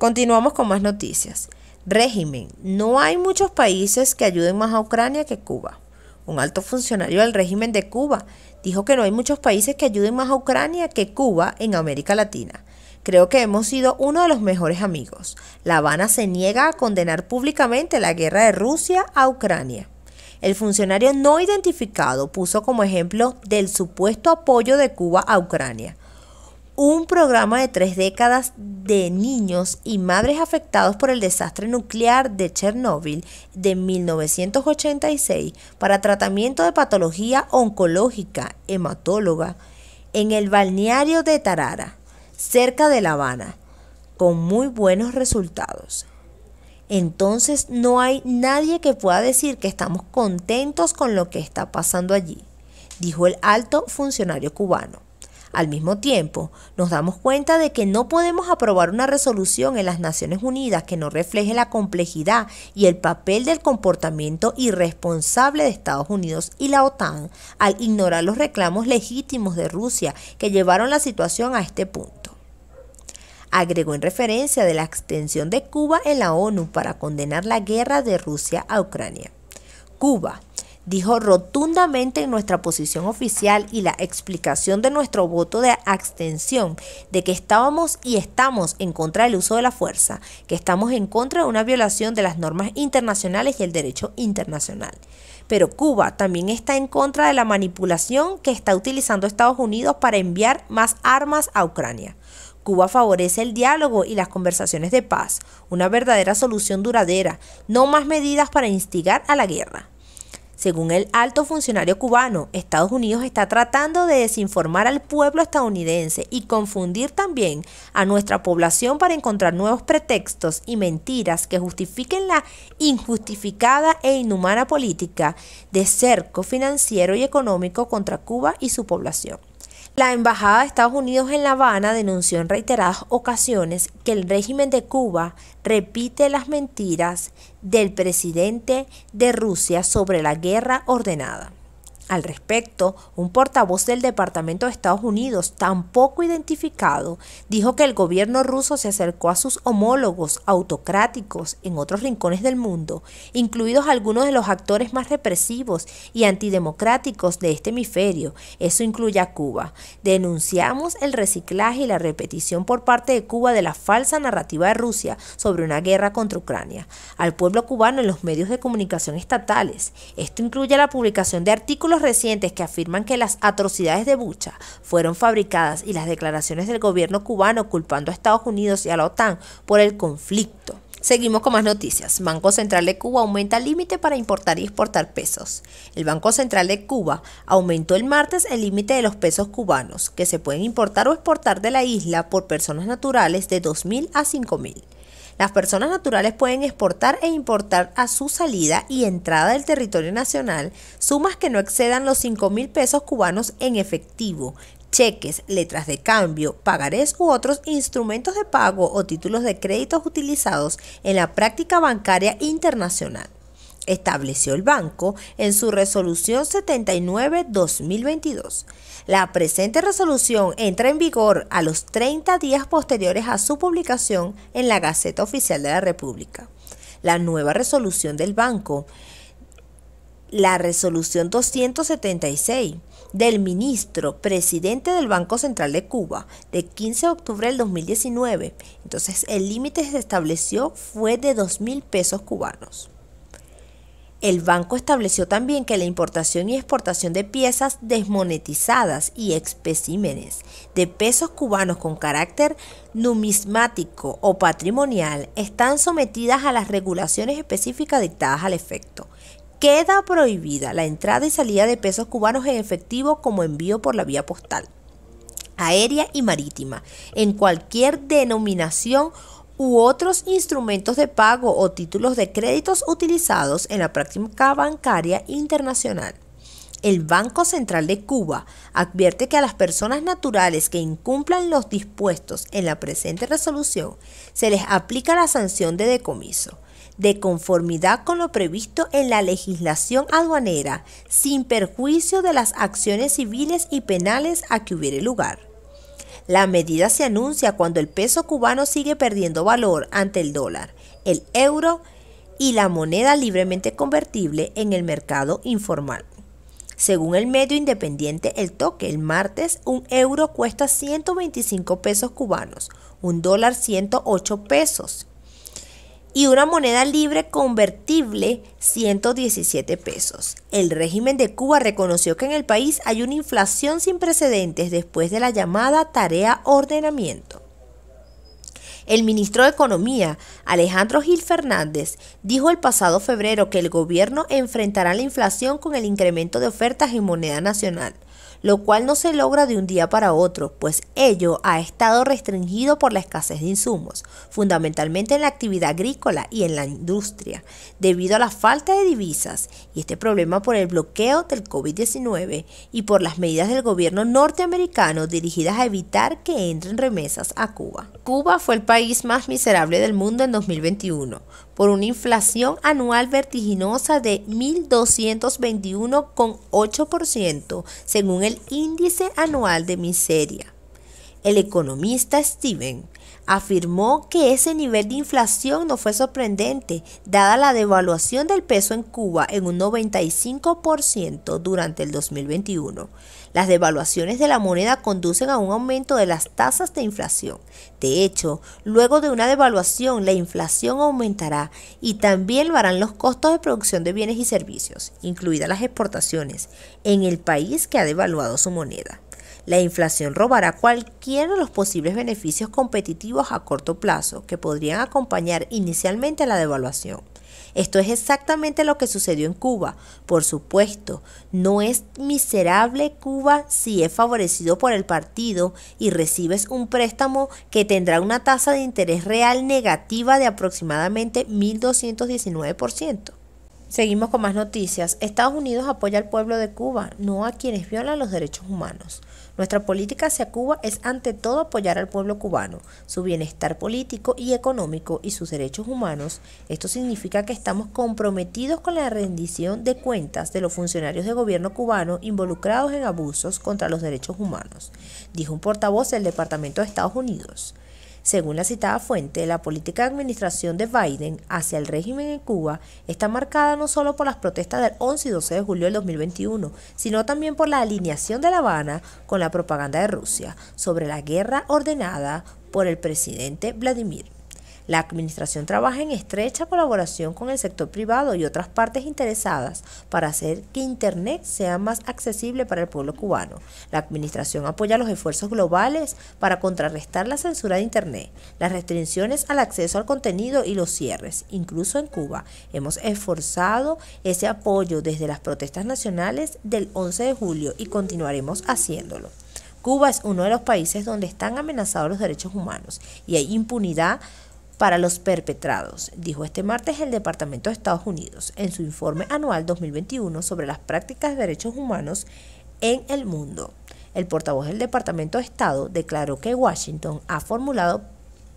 Continuamos con más noticias. Régimen. No hay muchos países que ayuden más a Ucrania que Cuba. Un alto funcionario del régimen de Cuba dijo que no hay muchos países que ayuden más a Ucrania que Cuba en América Latina. Creo que hemos sido uno de los mejores amigos. La Habana se niega a condenar públicamente la guerra de Rusia a Ucrania. El funcionario no identificado puso como ejemplo del supuesto apoyo de Cuba a Ucrania un programa de tres décadas de niños y madres afectados por el desastre nuclear de Chernóbil de 1986 para tratamiento de patología oncológica hematóloga en el balneario de Tarara, cerca de La Habana, con muy buenos resultados. Entonces no hay nadie que pueda decir que estamos contentos con lo que está pasando allí, dijo el alto funcionario cubano. Al mismo tiempo, nos damos cuenta de que no podemos aprobar una resolución en las Naciones Unidas que no refleje la complejidad y el papel del comportamiento irresponsable de Estados Unidos y la OTAN al ignorar los reclamos legítimos de Rusia que llevaron la situación a este punto agregó en referencia de la extensión de Cuba en la ONU para condenar la guerra de Rusia a Ucrania. Cuba, dijo rotundamente en nuestra posición oficial y la explicación de nuestro voto de abstención de que estábamos y estamos en contra del uso de la fuerza, que estamos en contra de una violación de las normas internacionales y el derecho internacional. Pero Cuba también está en contra de la manipulación que está utilizando Estados Unidos para enviar más armas a Ucrania. Cuba favorece el diálogo y las conversaciones de paz, una verdadera solución duradera, no más medidas para instigar a la guerra. Según el alto funcionario cubano, Estados Unidos está tratando de desinformar al pueblo estadounidense y confundir también a nuestra población para encontrar nuevos pretextos y mentiras que justifiquen la injustificada e inhumana política de cerco financiero y económico contra Cuba y su población. La Embajada de Estados Unidos en La Habana denunció en reiteradas ocasiones que el régimen de Cuba repite las mentiras del presidente de Rusia sobre la guerra ordenada. Al respecto, un portavoz del Departamento de Estados Unidos, tampoco identificado, dijo que el gobierno ruso se acercó a sus homólogos autocráticos en otros rincones del mundo, incluidos algunos de los actores más represivos y antidemocráticos de este hemisferio, eso incluye a Cuba. Denunciamos el reciclaje y la repetición por parte de Cuba de la falsa narrativa de Rusia sobre una guerra contra Ucrania, al pueblo cubano en los medios de comunicación estatales. Esto incluye la publicación de artículos recientes que afirman que las atrocidades de Bucha fueron fabricadas y las declaraciones del gobierno cubano culpando a Estados Unidos y a la OTAN por el conflicto. Seguimos con más noticias. Banco Central de Cuba aumenta el límite para importar y exportar pesos. El Banco Central de Cuba aumentó el martes el límite de los pesos cubanos que se pueden importar o exportar de la isla por personas naturales de 2.000 a 5.000. Las personas naturales pueden exportar e importar a su salida y entrada del territorio nacional sumas que no excedan los 5 mil pesos cubanos en efectivo, cheques, letras de cambio, pagarés u otros instrumentos de pago o títulos de créditos utilizados en la práctica bancaria internacional estableció el banco en su resolución 79-2022. La presente resolución entra en vigor a los 30 días posteriores a su publicación en la Gaceta Oficial de la República. La nueva resolución del banco, la resolución 276 del ministro presidente del Banco Central de Cuba de 15 de octubre del 2019. Entonces el límite que se estableció fue de 2.000 pesos cubanos. El banco estableció también que la importación y exportación de piezas desmonetizadas y especímenes de pesos cubanos con carácter numismático o patrimonial están sometidas a las regulaciones específicas dictadas al efecto. Queda prohibida la entrada y salida de pesos cubanos en efectivo como envío por la vía postal, aérea y marítima, en cualquier denominación u otros instrumentos de pago o títulos de créditos utilizados en la práctica bancaria internacional. El Banco Central de Cuba advierte que a las personas naturales que incumplan los dispuestos en la presente resolución se les aplica la sanción de decomiso, de conformidad con lo previsto en la legislación aduanera, sin perjuicio de las acciones civiles y penales a que hubiere lugar. La medida se anuncia cuando el peso cubano sigue perdiendo valor ante el dólar, el euro y la moneda libremente convertible en el mercado informal. Según el medio independiente El Toque, el martes un euro cuesta 125 pesos cubanos, un dólar 108 pesos, y una moneda libre convertible 117 pesos. El régimen de Cuba reconoció que en el país hay una inflación sin precedentes después de la llamada tarea ordenamiento. El ministro de Economía, Alejandro Gil Fernández, dijo el pasado febrero que el gobierno enfrentará la inflación con el incremento de ofertas en moneda nacional lo cual no se logra de un día para otro, pues ello ha estado restringido por la escasez de insumos, fundamentalmente en la actividad agrícola y en la industria, debido a la falta de divisas y este problema por el bloqueo del COVID-19 y por las medidas del gobierno norteamericano dirigidas a evitar que entren remesas a Cuba. Cuba fue el país más miserable del mundo en 2021 por una inflación anual vertiginosa de 1.221,8% según el índice anual de miseria. El economista Steven afirmó que ese nivel de inflación no fue sorprendente, dada la devaluación del peso en Cuba en un 95% durante el 2021. Las devaluaciones de la moneda conducen a un aumento de las tasas de inflación. De hecho, luego de una devaluación, la inflación aumentará y también lo harán los costos de producción de bienes y servicios, incluidas las exportaciones, en el país que ha devaluado su moneda. La inflación robará cualquiera de los posibles beneficios competitivos a corto plazo que podrían acompañar inicialmente la devaluación. Esto es exactamente lo que sucedió en Cuba. Por supuesto, no es miserable Cuba si es favorecido por el partido y recibes un préstamo que tendrá una tasa de interés real negativa de aproximadamente 1.219%. Seguimos con más noticias. Estados Unidos apoya al pueblo de Cuba, no a quienes violan los derechos humanos. Nuestra política hacia Cuba es ante todo apoyar al pueblo cubano, su bienestar político y económico y sus derechos humanos. Esto significa que estamos comprometidos con la rendición de cuentas de los funcionarios de gobierno cubano involucrados en abusos contra los derechos humanos, dijo un portavoz del Departamento de Estados Unidos. Según la citada fuente, la política de administración de Biden hacia el régimen en Cuba está marcada no solo por las protestas del 11 y 12 de julio del 2021, sino también por la alineación de La Habana con la propaganda de Rusia sobre la guerra ordenada por el presidente Vladimir la Administración trabaja en estrecha colaboración con el sector privado y otras partes interesadas para hacer que Internet sea más accesible para el pueblo cubano. La Administración apoya los esfuerzos globales para contrarrestar la censura de Internet, las restricciones al acceso al contenido y los cierres. Incluso en Cuba hemos esforzado ese apoyo desde las protestas nacionales del 11 de julio y continuaremos haciéndolo. Cuba es uno de los países donde están amenazados los derechos humanos y hay impunidad para los perpetrados, dijo este martes el Departamento de Estados Unidos en su informe anual 2021 sobre las prácticas de derechos humanos en el mundo. El portavoz del Departamento de Estado declaró que Washington ha formulado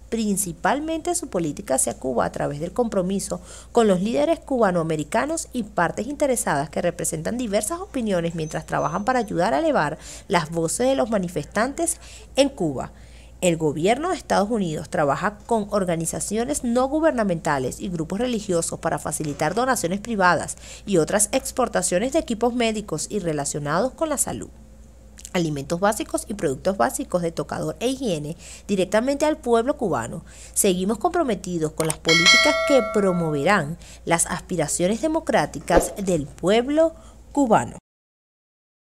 principalmente su política hacia Cuba a través del compromiso con los líderes cubanoamericanos y partes interesadas que representan diversas opiniones mientras trabajan para ayudar a elevar las voces de los manifestantes en Cuba. El gobierno de Estados Unidos trabaja con organizaciones no gubernamentales y grupos religiosos para facilitar donaciones privadas y otras exportaciones de equipos médicos y relacionados con la salud alimentos básicos y productos básicos de tocador e higiene directamente al pueblo cubano. Seguimos comprometidos con las políticas que promoverán las aspiraciones democráticas del pueblo cubano.